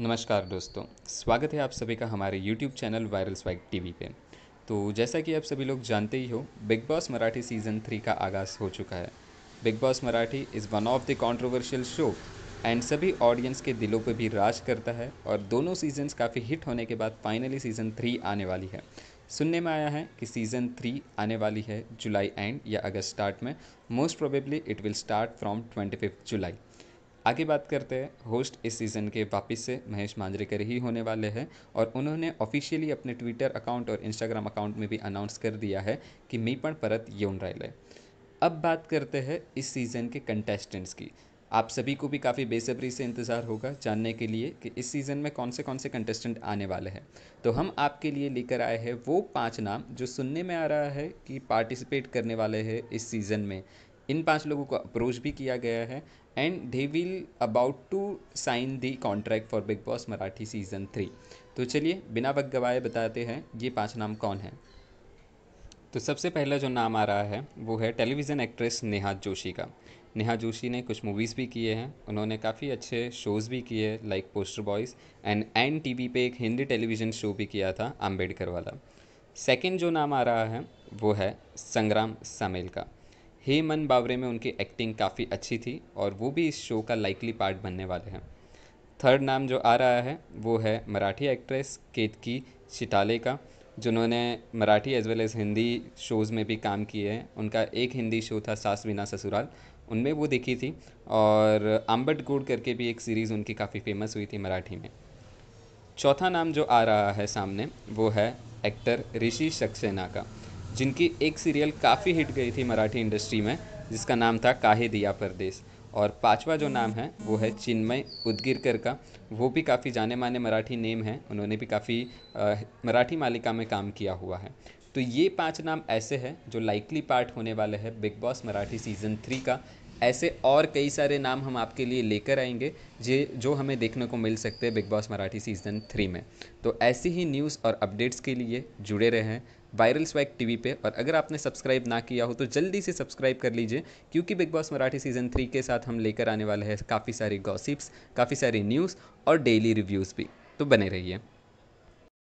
नमस्कार दोस्तों स्वागत है आप सभी का हमारे YouTube channel viral T TV पे तो जैसा कि आप सभी लोग जानते ही हो Bigg Boss Marathi season three का आगाज़ हो चुका है Bigg Boss Marathi is one of the controversial show and सभी ऑडियंस के दिलों पर भी राज करता है और दोनों सीजन्स काफ़ी हिट होने के बाद फाइनली सीज़न थ्री आने वाली है सुनने में आया है कि सीज़न थ्री आने वाली है जुलाई एंड या अगस्त स्टार्ट में most probably it will start from twenty July आगे बात करते हैं होस्ट इस सीज़न के वापस से महेश मांजरेकर ही होने वाले हैं और उन्होंने ऑफिशियली अपने ट्विटर अकाउंट और इंस्टाग्राम अकाउंट में भी अनाउंस कर दिया है कि मीपण परत परत राय लें अब बात करते हैं इस सीज़न के कंटेस्टेंट्स की आप सभी को भी काफ़ी बेसब्री से इंतज़ार होगा जानने के लिए कि इस सीज़न में कौन से कौन से कंटेस्टेंट आने वाले हैं तो हम आपके लिए लेकर आए हैं वो पांच नाम जो सुनने में आ रहा है कि पार्टिसिपेट करने वाले हैं इस सीज़न में इन पाँच लोगों को अप्रोच भी किया गया है and they will about to sign the contract for Bigg Boss Marathi season three तो चलिए बिना वक्त गवाए बताते हैं ये पाँच नाम कौन है तो सबसे पहला जो नाम आ रहा है वो है टेलीविज़न एक्ट्रेस नेहा जोशी का नेहा जोशी ने कुछ मूवीज़ भी किए हैं उन्होंने काफ़ी अच्छे शोज़ भी किए लाइक पोस्टर बॉयज़ एंड एन वी पे एक हिंदी टेलीविज़न शो भी किया था आम्बेडकर वाला सेकेंड जो नाम आ रहा है वो है संग्राम सामेल का हे मन बावरे में उनकी एक्टिंग काफ़ी अच्छी थी और वो भी इस शो का लाइकली पार्ट बनने वाले हैं थर्ड नाम जो आ रहा है वो है मराठी एक्ट्रेस केतकी शिटाले का जिन्होंने Marathi as well as Hindi shows में भी काम किए हैं उनका एक हिंदी शो था सास बिना ससुराल उनमें वो दिखी थी और आम्बट गुड़ करके भी एक सीरीज़ उनकी काफ़ी फेमस हुई थी मराठी में चौथा नाम जो आ रहा है सामने वो है एक्टर ऋषि सक्सेना का जिनकी एक सीरियल काफ़ी हिट गई थी मराठी इंडस्ट्री में जिसका नाम था काहे दिया परदेश और पांचवा जो नाम है वो है चिन्मय उदगिरकर का वो भी काफ़ी जाने माने मराठी नेम हैं उन्होंने भी काफ़ी मराठी मालिका में काम किया हुआ है तो ये पांच नाम ऐसे हैं जो लाइकली पार्ट होने वाले हैं Bigg Boss Marathi season three का ऐसे और कई सारे नाम हम आपके लिए लेकर आएंगे जे जो हमें देखने को मिल सकते हैं Bigg Boss Marathi season three में तो ऐसी ही न्यूज़ और अपडेट्स के लिए जुड़े रहें वायरल स्वैग टीवी पे और अगर आपने सब्सक्राइब ना किया हो तो जल्दी से सब्सक्राइब कर लीजिए क्योंकि Bigg Boss Marathi season three के साथ हम लेकर आने वाले हैं काफ़ी सारी गॉसिप्स काफ़ी सारी न्यूज़ और डेली रिव्यूज़ भी तो बने रहिए